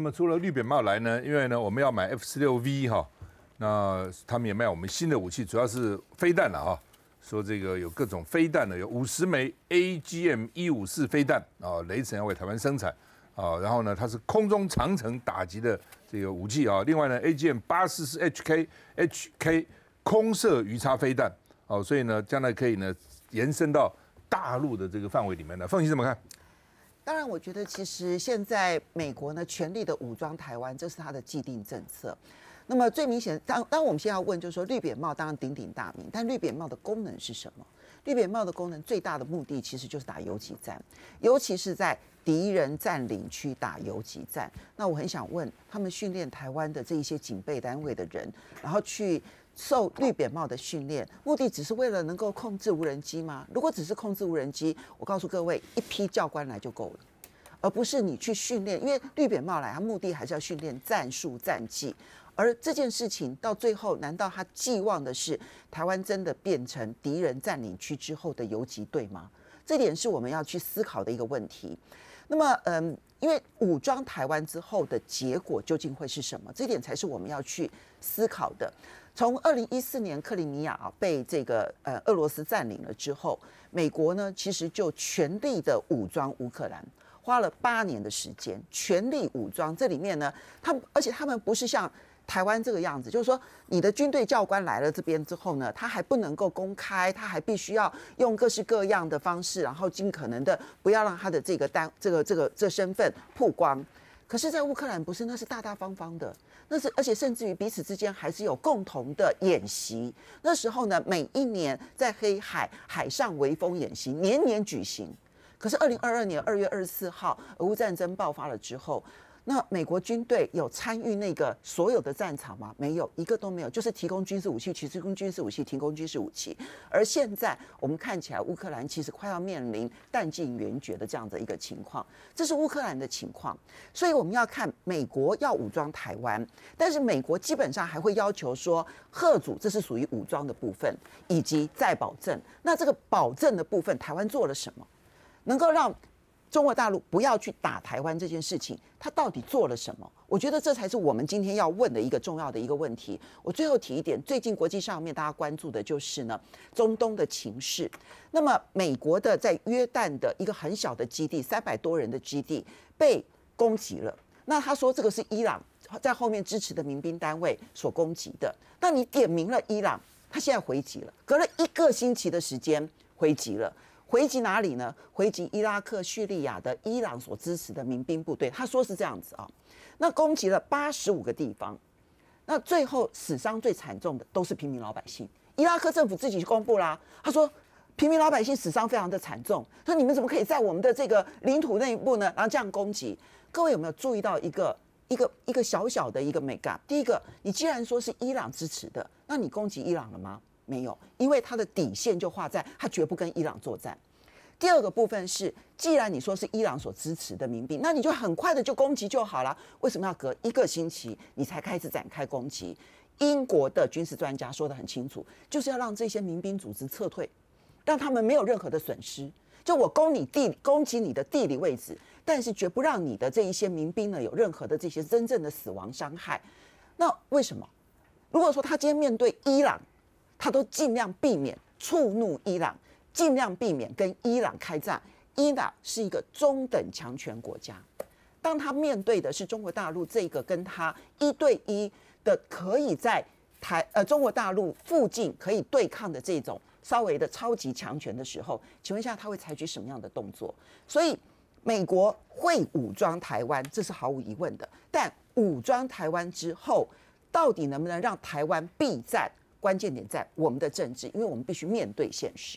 那么除了绿扁帽来呢？因为呢，我们要买 F 十六 V 哈，那他们也卖我们新的武器，主要是飞弹了哈。说这个有各种飞弹的，有五十枚 AGM 一五四飞弹啊，雷神要为台湾生产啊。然后呢，它是空中长城打击的这个武器啊。另外呢，AGM 八四是 HK HK 空射鱼叉飞弹哦，所以呢，将来可以呢延伸到大陆的这个范围里面的，凤心怎么看？当然，我觉得其实现在美国呢，全力的武装台湾，这是它的既定政策。那么最明显，当当我们现在要问，就是说绿扁帽当然鼎鼎大名，但绿扁帽的功能是什么？绿扁帽的功能最大的目的其实就是打游击战，尤其是在敌人占领区打游击战。那我很想问，他们训练台湾的这一些警备单位的人，然后去受绿扁帽的训练，目的只是为了能够控制无人机吗？如果只是控制无人机，我告诉各位，一批教官来就够了，而不是你去训练。因为绿扁帽来，它目的还是要训练战术战技。而这件事情到最后，难道他寄望的是台湾真的变成敌人占领区之后的游击队吗？这点是我们要去思考的一个问题。那么，嗯，因为武装台湾之后的结果究竟会是什么？这点才是我们要去思考的。从二零一四年克里米亚被这个呃俄罗斯占领了之后，美国呢其实就全力的武装乌克兰，花了八年的时间全力武装。这里面呢，他而且他们不是像台湾这个样子，就是说，你的军队教官来了这边之后呢，他还不能够公开，他还必须要用各式各样的方式，然后尽可能的不要让他的这个单、这个、这个、这身份曝光。可是，在乌克兰不是，那是大大方方的，那是而且甚至于彼此之间还是有共同的演习。那时候呢，每一年在黑海海上围风演习年年举行。可是，二零二二年二月二十四号，俄乌战争爆发了之后。那美国军队有参与那个所有的战场吗？没有，一个都没有，就是提供军事武器，提供军事武器，提供军事武器。而现在我们看起来，乌克兰其实快要面临弹尽援绝的这样的一个情况，这是乌克兰的情况。所以我们要看美国要武装台湾，但是美国基本上还会要求说，贺主这是属于武装的部分，以及再保证。那这个保证的部分，台湾做了什么，能够让？中国大陆不要去打台湾这件事情，他到底做了什么？我觉得这才是我们今天要问的一个重要的一个问题。我最后提一点，最近国际上面大家关注的就是呢，中东的情势。那么美国的在约旦的一个很小的基地，三百多人的基地被攻击了。那他说这个是伊朗在后面支持的民兵单位所攻击的。那你点名了伊朗，他现在回击了，隔了一个星期的时间回击了。回击哪里呢？回击伊拉克、叙利亚的伊朗所支持的民兵部队。他说是这样子啊，那攻击了八十五个地方，那最后死伤最惨重的都是平民老百姓。伊拉克政府自己公布啦，他说平民老百姓死伤非常的惨重。说你们怎么可以在我们的这个领土内部呢？然后这样攻击？各位有没有注意到一个一个一个小小的一个美感？第一个，你既然说是伊朗支持的，那你攻击伊朗了吗？没有，因为他的底线就画在他绝不跟伊朗作战。第二个部分是，既然你说是伊朗所支持的民兵，那你就很快的就攻击就好了。为什么要隔一个星期你才开始展开攻击？英国的军事专家说的很清楚，就是要让这些民兵组织撤退，让他们没有任何的损失。就我攻你地攻击你的地理位置，但是绝不让你的这一些民兵呢有任何的这些真正的死亡伤害。那为什么？如果说他今天面对伊朗？他都尽量避免触怒伊朗，尽量避免跟伊朗开战。伊朗是一个中等强权国家，当他面对的是中国大陆这个跟他一对一的，可以在台呃中国大陆附近可以对抗的这种稍微的超级强权的时候，请问一下他会采取什么样的动作？所以美国会武装台湾，这是毫无疑问的。但武装台湾之后，到底能不能让台湾避战？关键点在我们的政治，因为我们必须面对现实。